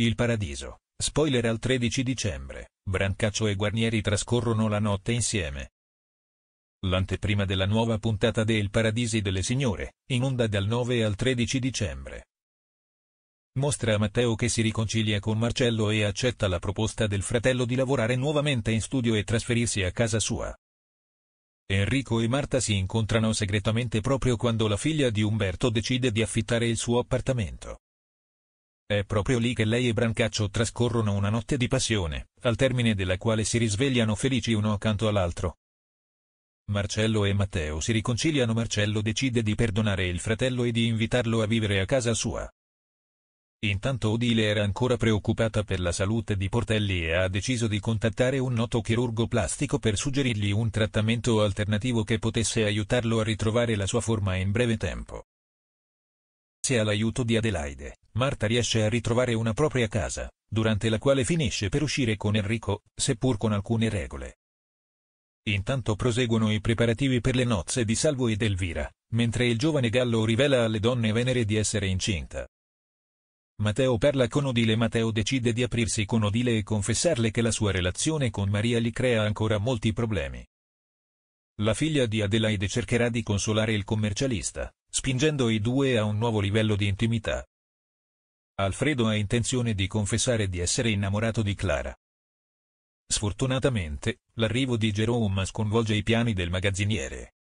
Il paradiso. Spoiler al 13 dicembre, Brancaccio e Guarnieri trascorrono la notte insieme. L'anteprima della nuova puntata de Il Paradisi delle Signore, in onda dal 9 al 13 dicembre. Mostra a Matteo che si riconcilia con Marcello e accetta la proposta del fratello di lavorare nuovamente in studio e trasferirsi a casa sua. Enrico e Marta si incontrano segretamente proprio quando la figlia di Umberto decide di affittare il suo appartamento. È proprio lì che lei e Brancaccio trascorrono una notte di passione, al termine della quale si risvegliano felici uno accanto all'altro. Marcello e Matteo si riconciliano Marcello decide di perdonare il fratello e di invitarlo a vivere a casa sua. Intanto Odile era ancora preoccupata per la salute di Portelli e ha deciso di contattare un noto chirurgo plastico per suggerirgli un trattamento alternativo che potesse aiutarlo a ritrovare la sua forma in breve tempo grazie all'aiuto di Adelaide, Marta riesce a ritrovare una propria casa, durante la quale finisce per uscire con Enrico, seppur con alcune regole. Intanto proseguono i preparativi per le nozze di Salvo ed Elvira, mentre il giovane Gallo rivela alle donne venere di essere incinta. Matteo parla con Odile Matteo decide di aprirsi con Odile e confessarle che la sua relazione con Maria gli crea ancora molti problemi. La figlia di Adelaide cercherà di consolare il commercialista, spingendo i due a un nuovo livello di intimità. Alfredo ha intenzione di confessare di essere innamorato di Clara. Sfortunatamente, l'arrivo di Jerome sconvolge i piani del magazziniere.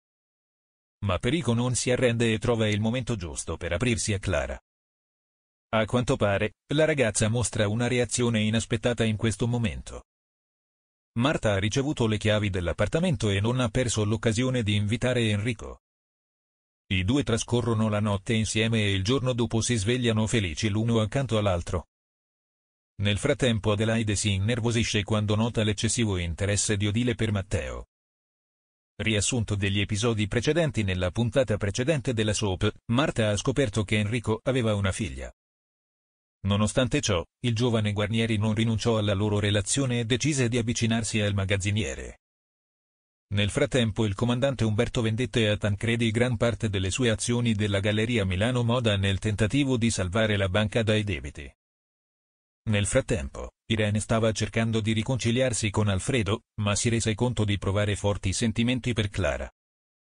Ma Perico non si arrende e trova il momento giusto per aprirsi a Clara. A quanto pare, la ragazza mostra una reazione inaspettata in questo momento. Marta ha ricevuto le chiavi dell'appartamento e non ha perso l'occasione di invitare Enrico. I due trascorrono la notte insieme e il giorno dopo si svegliano felici l'uno accanto all'altro. Nel frattempo Adelaide si innervosisce quando nota l'eccessivo interesse di Odile per Matteo. Riassunto degli episodi precedenti Nella puntata precedente della soap, Marta ha scoperto che Enrico aveva una figlia. Nonostante ciò, il giovane Guarnieri non rinunciò alla loro relazione e decise di avvicinarsi al magazziniere. Nel frattempo il comandante Umberto vendette a Tancredi gran parte delle sue azioni della Galleria Milano Moda nel tentativo di salvare la banca dai debiti. Nel frattempo, Irene stava cercando di riconciliarsi con Alfredo, ma si rese conto di provare forti sentimenti per Clara.